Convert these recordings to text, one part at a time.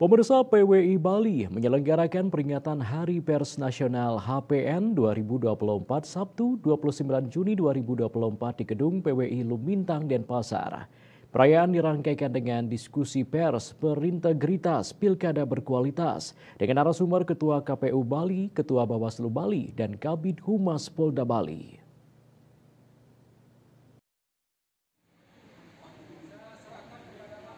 Pemirsa PWI Bali menyelenggarakan peringatan Hari Pers Nasional HPN 2024 Sabtu 29 Juni 2024 di gedung PWI Lumintang Denpasar. Perayaan dirangkaikan dengan diskusi pers berintegritas pilkada berkualitas dengan arah sumber Ketua KPU Bali, Ketua Bawaslu Bali, dan Kabid Humas Polda Bali.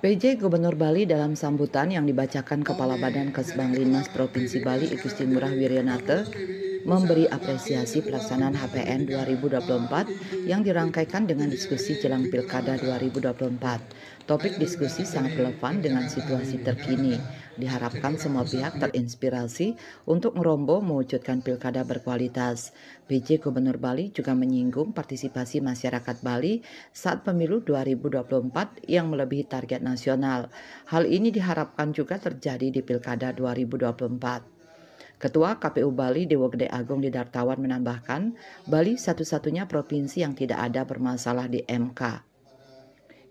PJ Gubernur Bali dalam sambutan yang dibacakan Kepala Badan Kesbanglinas Provinsi Bali Igusti Murah Wiryanate memberi apresiasi pelaksanaan HPN 2024 yang dirangkaikan dengan diskusi jelang Pilkada 2024. Topik diskusi sangat relevan dengan situasi terkini. Diharapkan semua pihak terinspirasi untuk merombo mewujudkan pilkada berkualitas. PJ Gubernur Bali juga menyinggung partisipasi masyarakat Bali saat pemilu 2024 yang melebihi target nasional. Hal ini diharapkan juga terjadi di Pilkada 2024. Ketua KPU Bali Dewa Gede Agung Didartawan menambahkan, Bali satu-satunya provinsi yang tidak ada bermasalah di MK.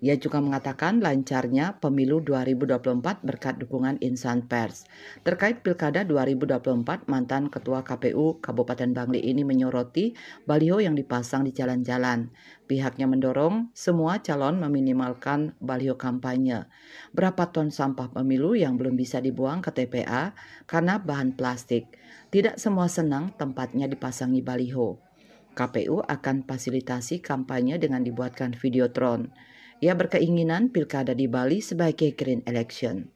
Ia juga mengatakan lancarnya pemilu 2024 berkat dukungan insan pers. Terkait Pilkada 2024, mantan Ketua KPU Kabupaten Bangli ini menyoroti baliho yang dipasang di jalan-jalan. Pihaknya mendorong semua calon meminimalkan baliho kampanye. Berapa ton sampah pemilu yang belum bisa dibuang ke TPA karena bahan plastik. Tidak semua senang tempatnya dipasangi baliho. KPU akan fasilitasi kampanye dengan dibuatkan videotron. Ia berkeinginan pilkada di Bali sebagai green election.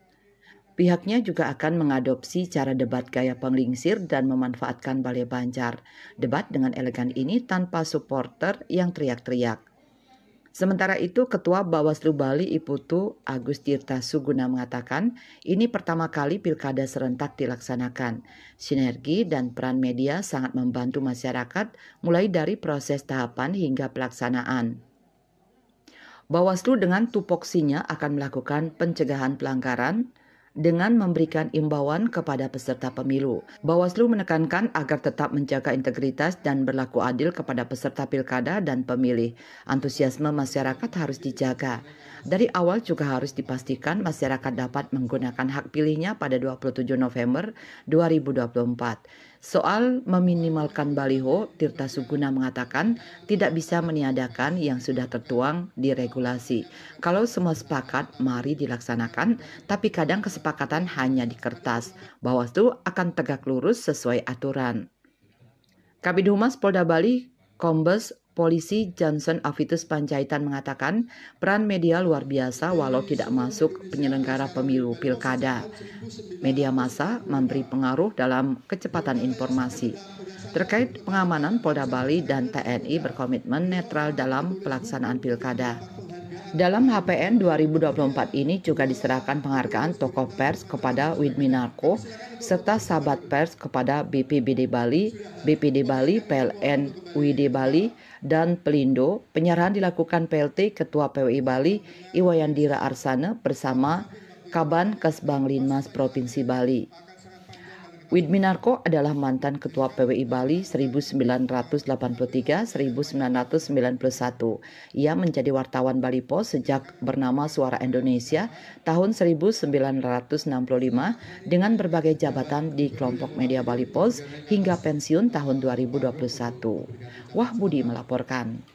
Pihaknya juga akan mengadopsi cara debat gaya penglingsir dan memanfaatkan Balai Banjar. Debat dengan elegan ini tanpa supporter yang teriak-teriak. Sementara itu, Ketua Bawaslu Bali Iputu Agus Tirta Suguna mengatakan, ini pertama kali pilkada serentak dilaksanakan. Sinergi dan peran media sangat membantu masyarakat mulai dari proses tahapan hingga pelaksanaan. Bawaslu dengan tupoksinya akan melakukan pencegahan pelanggaran dengan memberikan imbauan kepada peserta pemilu. Bawaslu menekankan agar tetap menjaga integritas dan berlaku adil kepada peserta pilkada dan pemilih. Antusiasme masyarakat harus dijaga. Dari awal juga harus dipastikan masyarakat dapat menggunakan hak pilihnya pada 27 November 2024. Soal meminimalkan baliho, Tirta Suguna mengatakan tidak bisa meniadakan yang sudah tertuang di regulasi. Kalau semua sepakat, mari dilaksanakan, tapi kadang kesepakatan hanya di kertas. Bawaslu akan tegak lurus sesuai aturan. Kabid Humas Polda Bali, Kombes Polisi Johnson Avitus Panjaitan mengatakan peran media luar biasa walau tidak masuk penyelenggara pemilu pilkada. Media massa memberi pengaruh dalam kecepatan informasi. Terkait pengamanan Polda Bali dan TNI berkomitmen netral dalam pelaksanaan pilkada. Dalam HPN 2024 ini juga diserahkan penghargaan tokoh pers kepada Widminarko serta sahabat pers kepada BPBD Bali, BPD Bali, PLN UID Bali, dan Pelindo. Penyerahan dilakukan PLT Ketua PWI Bali Iwayandira Arsana bersama Kaban Kesbang Provinsi Bali. Widminarko adalah mantan ketua PWI Bali 1983-1991. Ia menjadi wartawan Bali Post sejak bernama Suara Indonesia tahun 1965 dengan berbagai jabatan di kelompok media Bali Post hingga pensiun tahun 2021. Wah Budi melaporkan.